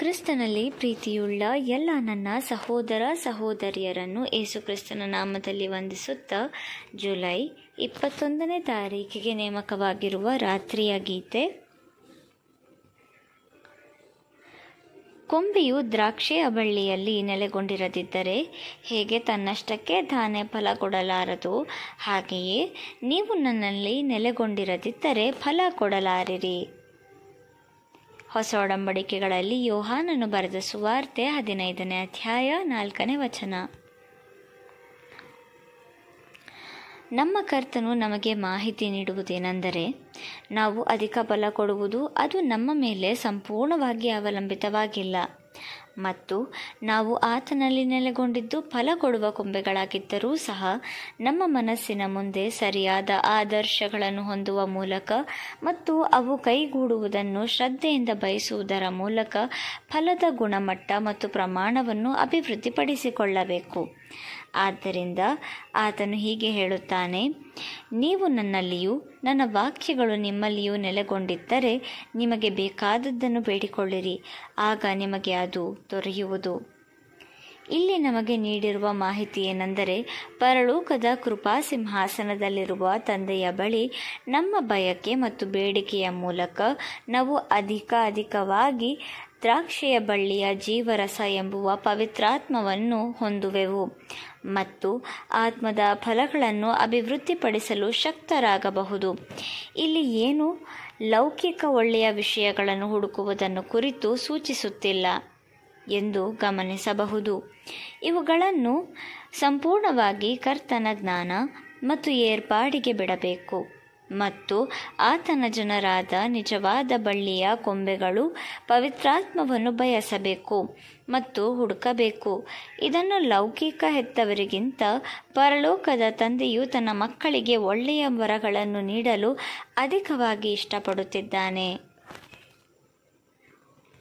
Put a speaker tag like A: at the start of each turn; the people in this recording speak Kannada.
A: ಕ್ರಿಸ್ತನಲ್ಲಿ ಪ್ರೀತಿಯುಳ್ಳ ಎಲ್ಲ ನನ್ನ ಸಹೋದರ ಸಹೋದರಿಯರನ್ನು ಕ್ರಿಸ್ತನ ನಾಮದಲ್ಲಿ ವಂದಿಸುತ್ತಾ ಜುಲೈ ಇಪ್ಪತ್ತೊಂದನೇ ತಾರೀಕಿಗೆ ನೇಮಕವಾಗಿರುವ ರಾತ್ರಿಯ ಗೀತೆ ಕೊಂಬೆಯು ದ್ರಾಕ್ಷಿಯ ಬಳ್ಳಿಯಲ್ಲಿ ನೆಲೆಗೊಂಡಿರದಿದ್ದರೆ ಹೇಗೆ ತನ್ನಷ್ಟಕ್ಕೆ ತಾನೇ ಫಲ ಕೊಡಲಾರದು ಹಾಗೆಯೇ ನೀವು ನನ್ನಲ್ಲಿ ನೆಲೆಗೊಂಡಿರದಿದ್ದರೆ ಫಲ ಕೊಡಲಾರಿರಿ ಹೊಸ ಒಡಂಬಡಿಕೆಗಳಲ್ಲಿ ಯೋಹಾನನ್ನು ಬರೆದ ಸುವಾರ್ತೆ ಹದಿನೈದನೇ ಅಧ್ಯಾಯ ನಾಲ್ಕನೇ ವಚನ ನಮ್ಮ ಕರ್ತನು ನಮಗೆ ಮಾಹಿತಿ ನೀಡುವುದೇನೆಂದರೆ ನಾವು ಅಧಿಕ ಬಲ ಕೊಡುವುದು ಅದು ನಮ್ಮ ಮೇಲೆ ಸಂಪೂರ್ಣವಾಗಿ ಅವಲಂಬಿತವಾಗಿಲ್ಲ ಮತ್ತು ನಾವು ಆತನಲ್ಲಿ ನೆಲೆಗೊಂಡಿದ್ದು ಫಲ ಕೊಡುವ ಕೊಂಬೆಗಳಾಗಿದ್ದರೂ ಸಹ ನಮ್ಮ ಮನಸ್ಸಿನ ಮುಂದೆ ಸರಿಯಾದ ಆದರ್ಶಗಳನ್ನು ಹೊಂದುವ ಮೂಲಕ ಮತ್ತು ಅವು ಕೈಗೂಡುವುದನ್ನು ಶ್ರದ್ಧೆಯಿಂದ ಬಯಸುವುದರ ಮೂಲಕ ಫಲದ ಗುಣಮಟ್ಟ ಮತ್ತು ಪ್ರಮಾಣವನ್ನು ಅಭಿವೃದ್ಧಿಪಡಿಸಿಕೊಳ್ಳಬೇಕು ಆದ್ದರಿಂದ ಆತನು ಹೀಗೆ ಹೇಳುತ್ತಾನೆ ನೀವು ನನ್ನಲ್ಲಿಯೂ ನನ್ನ ವಾಕ್ಯಗಳು ನಿಮ್ಮಲ್ಲಿಯೂ ನೆಲೆಗೊಂಡಿದ್ದರೆ ನಿಮಗೆ ಬೇಕಾದದ್ದನ್ನು ಬೇಡಿಕೊಳ್ಳಿರಿ ಆಗ ನಿಮಗೆ ಅದು ದೊರೆಯುವುದು ಇಲ್ಲಿ ನಮಗೆ ನೀಡಿರುವ ಮಾಹಿತಿ ಏನೆಂದರೆ ಪರಲೋಕದ ಕೃಪಾ ಸಿಂಹಾಸನದಲ್ಲಿರುವ ತಂದೆಯ ಬಳಿ ನಮ್ಮ ಬಯಕೆ ಮತ್ತು ಬೇಡಿಕೆಯ ಮೂಲಕ ನಾವು ಅಧಿಕ ಅಧಿಕವಾಗಿ ದ್ರಾಕ್ಷಿಯ ಬಳ್ಳಿಯ ಜೀವರಸ ಎಂಬುವ ಪವಿತ್ರಾತ್ಮವನ್ನು ಹೊಂದುವೆವು ಮತ್ತು ಆತ್ಮದ ಫಲಗಳನ್ನು ಅಭಿವೃದ್ಧಿಪಡಿಸಲು ಶಕ್ತರಾಗಬಹುದು ಇಲ್ಲಿ ಏನು ಲೌಕಿಕ ಒಳ್ಳೆಯ ವಿಷಯಗಳನ್ನು ಹುಡುಕುವುದನ್ನು ಕುರಿತು ಸೂಚಿಸುತ್ತಿಲ್ಲ ಎಂದು ಗಮನಿಸಬಹುದು ಇವುಗಳನ್ನು ಸಂಪೂರ್ಣವಾಗಿ ಕರ್ತನ ಜ್ಞಾನ ಮತ್ತು ಏರ್ಪಾಡಿಗೆ ಬಿಡಬೇಕು ಮತ್ತು ಆತನ ಜನರಾದ ನಿಜವಾದ ಬಳ್ಳಿಯ ಕೊಂಬೆಗಳು ಪವಿತ್ರಾತ್ಮವನ್ನು ಬಯಸಬೇಕು ಮತ್ತು ಹುಡುಕಬೇಕು ಇದನ್ನು ಲೌಕಿಕ ಹೆತ್ತವರಿಗಿಂತ ಪರಲೋಕದ ತಂದೆಯು ತನ್ನ ಮಕ್ಕಳಿಗೆ ಒಳ್ಳೆಯ ವರಗಳನ್ನು ನೀಡಲು ಅಧಿಕವಾಗಿ ಇಷ್ಟಪಡುತ್ತಿದ್ದಾನೆ